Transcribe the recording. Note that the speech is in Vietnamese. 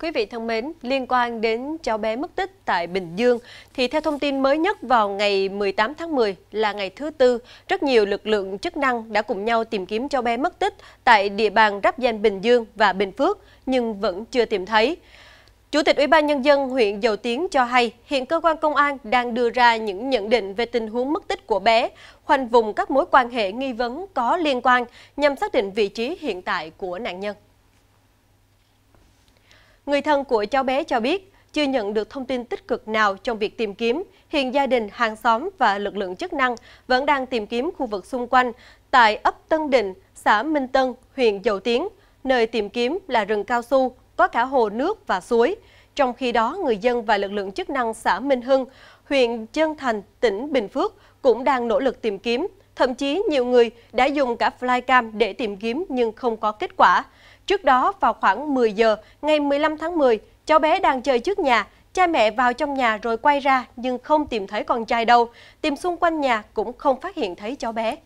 Quý vị thân mến, liên quan đến cháu bé mất tích tại Bình Dương, thì theo thông tin mới nhất vào ngày 18 tháng 10 là ngày thứ Tư, rất nhiều lực lượng chức năng đã cùng nhau tìm kiếm cháu bé mất tích tại địa bàn rắp danh Bình Dương và Bình Phước, nhưng vẫn chưa tìm thấy. Chủ tịch Ủy ban Nhân dân huyện Dầu Tiến cho hay hiện cơ quan công an đang đưa ra những nhận định về tình huống mất tích của bé, khoanh vùng các mối quan hệ nghi vấn có liên quan nhằm xác định vị trí hiện tại của nạn nhân. Người thân của cháu bé cho biết chưa nhận được thông tin tích cực nào trong việc tìm kiếm. Hiện gia đình, hàng xóm và lực lượng chức năng vẫn đang tìm kiếm khu vực xung quanh tại ấp Tân Định, xã Minh Tân, huyện Dầu Tiến. Nơi tìm kiếm là rừng cao su, có cả hồ nước và suối. Trong khi đó, người dân và lực lượng chức năng xã Minh Hưng, huyện Trân Thành, tỉnh Bình Phước cũng đang nỗ lực tìm kiếm. Thậm chí nhiều người đã dùng cả flycam để tìm kiếm nhưng không có kết quả. Trước đó vào khoảng 10 giờ ngày 15 tháng 10, cháu bé đang chơi trước nhà, cha mẹ vào trong nhà rồi quay ra nhưng không tìm thấy con trai đâu, tìm xung quanh nhà cũng không phát hiện thấy cháu bé.